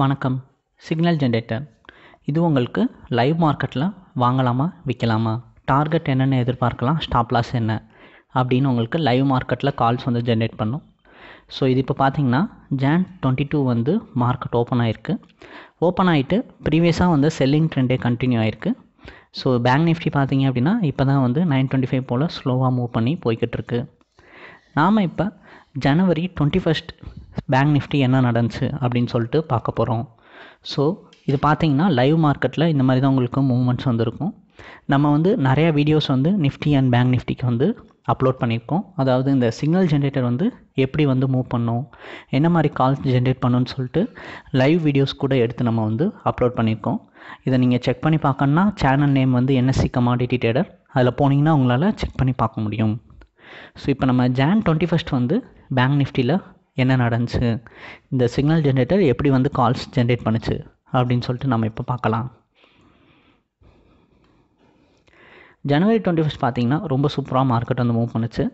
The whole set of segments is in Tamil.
வணக்கம் சிக்னல் ஜென்ரேட்டர் இது உங்களுக்கு லைவ் மார்க்கெட்டில் வாங்கலாமா விற்கலாமா டார்கெட் என்னென்னு எதிர்பார்க்கலாம் ஸ்டாப் லாஸ் என்ன அப்படின்னு உங்களுக்கு லைவ் மார்க்கெட்டில் கால்ஸ் வந்து ஜென்ரேட் பண்ணும் ஸோ இது இப்போ பார்த்தீங்கன்னா ஜான் டுவெண்ட்டி டூ வந்து மார்க்கெட் ஓப்பன் ஆகிருக்கு ஓப்பன் ஆகிட்டு ப்ரீவியஸாக வந்து செல்லிங் ட்ரெண்டே கண்டினியூ ஆகிருக்கு ஸோ பேங்க் நிஃப்டி பார்த்தீங்க அப்படின்னா இப்போ தான் வந்து நைன் டுவெண்ட்டி ஃபைவ் போல் ஸ்லோவாக மூவ் பண்ணி போய்கிட்டு இருக்கு நாம் இப்போ ஜனவரி டுவெண்ட்டி ஃபஸ்ட் பேங்க் நிஃப்டி என்ன நடந்துச்சு அப்படின்னு சொல்லிட்டு பார்க்க போகிறோம் ஸோ இது பார்த்தீங்கன்னா லைவ் மார்க்கெட்டில் இந்த மாதிரி தான் உங்களுக்கு மூவ்மெண்ட்ஸ் வந்திருக்கும் நம்ம வந்து நிறையா வீடியோஸ் வந்து நிஃப்டி அண்ட் பேங்க் நிஃப்டிக்கு வந்து அப்லோட் பண்ணியிருக்கோம் அதாவது இந்த சிக்னல் ஜென்ரேட்டர் வந்து எப்படி வந்து மூவ் பண்ணோம் என்ன மாதிரி கால்ஸ் ஜென்ரேட் பண்ணுன்னு சொல்லிட்டு லைவ் வீடியோஸ் கூட எடுத்து நம்ம வந்து அப்லோட் பண்ணியிருக்கோம் இதை நீங்கள் செக் பண்ணி பார்க்கணுன்னா சேனல் நேம் வந்து என்எஸ்சி கமாடிட்டி டேடர் அதில் போனீங்கன்னா உங்களால் செக் பண்ணி பார்க்க முடியும் ஸோ இப்போ நம்ம ஜான் டுவெண்ட்டி ஃபஸ்ட் வந்து பேங்க் நிஃப்டியில் என்ன நடந்துச்சு இந்த சிக்னல் ஜென்ரேட்டர் எப்படி வந்து கால்ஸ் ஜென்ரேட் பண்ணுச்சு அப்படின்னு சொல்லிட்டு நம்ம இப்போ பார்க்கலாம் ஜனவரி டுவெண்ட்டி ஃபஸ்ட் பார்த்தீங்கன்னா ரொம்ப சூப்பராக மார்க்கெட் வந்து மூவ் பண்ணுச்சு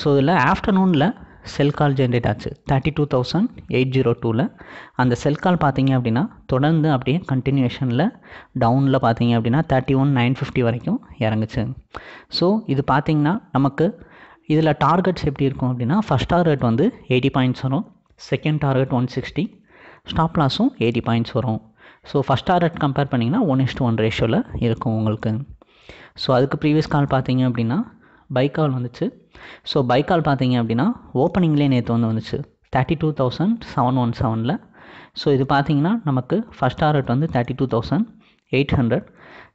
ஸோ இதில் ஆஃப்டர்நூனில் செல் கால் ஜென்ரேட் ஆச்சு thirty two thousand eight zero டூவில் அந்த செல் கால் பார்த்தீங்க அப்படின்னா தொடர்ந்து அப்படியே கண்டினியூஷனில் டவுனில் பார்த்தீங்க அப்படின்னா தேர்ட்டி ஒன் நைன் ஃபிஃப்டி வரைக்கும் இறங்குச்சு ஸோ இது பார்த்திங்கன்னா நமக்கு இதில் டார்கெட்ஸ் எப்படி இருக்கும் அப்படின்னா ஃபஸ்ட் டார்கெட் வந்து எயிட்டி பாயிண்ட்ஸ் வரும் second target one sixty stop லாஸும் எயிட்டி பாயிண்ட்ஸ் வரும் ஸோ ஃபஸ்ட் டார்கெட் கம்பேர் பண்ணிங்கன்னா ஒன் இஸ்ட் ஒன் ரேஷியோவில் இருக்கும் உங்களுக்கு ஸோ அதுக்கு ப்ரீவியஸ் கால் பார்த்தீங்க அப்படின்னா பை கால் வந்துச்சு ஸோ பை கால் பார்த்தீங்க அப்படின்னா ஓப்பனிங்லேயே நேற்று வந்து வந்துச்சு thirty two thousand seven one செவனில் ஸோ இது பார்த்தீங்கன்னா நமக்கு ஃபஸ்ட் டார்கெட் வந்து thirty two thousand eight hundred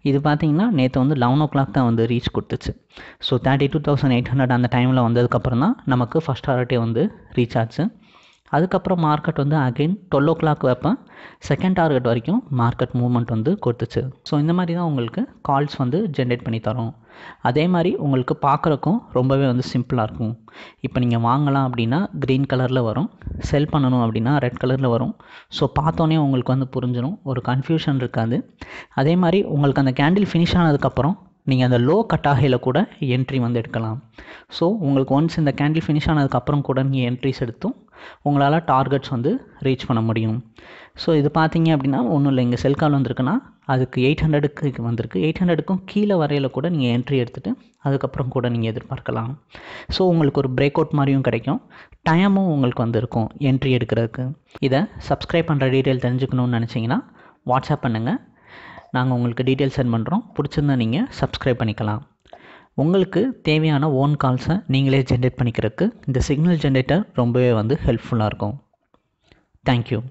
இது பார்த்தீங்கன்னா நேற்று வந்து லெவன் ஓ கிளாக் தான் வந்து ரீச் கொடுத்துச்சு so thirty two thousand eight hundred அந்த டைமில் வந்ததுக்கப்புறம் தான் நமக்கு ஃபஸ்ட் ஆர்டே வந்து ரீச் ஆச்சு அதுக்கப்புறம் மார்க்கெட் வந்து அகெயின் டுவெல் ஓ கிளாக் வைப்பேன் செகண்ட் டார்கெட் வரைக்கும் மார்க்கெட் மூவ்மெண்ட் வந்து கொடுத்துச்சு ஸோ இந்த மாதிரி தான் உங்களுக்கு கால்ஸ் வந்து ஜென்ரேட் பண்ணி தரும் அதே மாதிரி உங்களுக்கு பார்க்குறக்கும் ரொம்பவே வந்து சிம்பிளாக இருக்கும் இப்போ நீங்கள் வாங்கலாம் அப்படின்னா க்ரீன் கலரில் வரும் செல் பண்ணணும் அப்படின்னா ரெட் கலரில் வரும் ஸோ பார்த்தோன்னே உங்களுக்கு வந்து புரிஞ்சிடும் ஒரு கன்ஃபியூஷன் இருக்காது அதே மாதிரி உங்களுக்கு அந்த கேண்டில் ஃபினிஷ் ஆனதுக்கப்புறம் நீங்கள் அந்த லோ கட்டாகையில் கூட என்ட்ரி வந்து எடுக்கலாம் ஸோ உங்களுக்கு ஒன்ஸ் இந்த கேண்டில் ஃபினிஷ் ஆனதுக்கப்புறம் கூட நீங்கள் என்ட்ரிஸ் எடுத்தும் உங்களால் டார்கெட்ஸ் வந்து ரீச் பண்ண முடியும் ஸோ இது பார்த்தீங்க அப்படின்னா ஒன்றும் இல்லை இங்கே செல் கால் வந்திருக்குன்னா அதுக்கு எயிட் ஹண்ட்ரடுக்கு வந்திருக்கு எயிட் ஹண்ட்ரடுக்கும் கீழே வரையில் கூட நீங்கள் என்ட்ரி எடுத்துகிட்டு அதுக்கப்புறம் கூட நீங்கள் எதிர்பார்க்கலாம் ஸோ உங்களுக்கு ஒரு பிரேக் அவுட் மாதிரியும் கிடைக்கும் டைமும் உங்களுக்கு வந்துருக்கும் என்ட்ரி எடுக்கிறதுக்கு இதை சப்ஸ்கிரைப் பண்ணுற டீட்டெயில் தெரிஞ்சுக்கணும்னு நினச்சிங்கன்னா வாட்ஸ்அப் பண்ணுங்கள் நாங்கள் உங்களுக்கு டீட்டெயில் சென்ட் பண்ணுறோம் பிடிச்சிருந்தா நீங்கள் சப்ஸ்கிரைப் பண்ணிக்கலாம் உங்களுக்கு தேவையான ஓன் கால்ஸை நீங்களே ஜென்ரேட் பண்ணிக்கிறதுக்கு இந்த சிக்னல் ஜென்ரேட்டர் ரொம்பவே வந்து ஹெல்ப்ஃபுல்லாக இருக்கும் தேங்க்யூ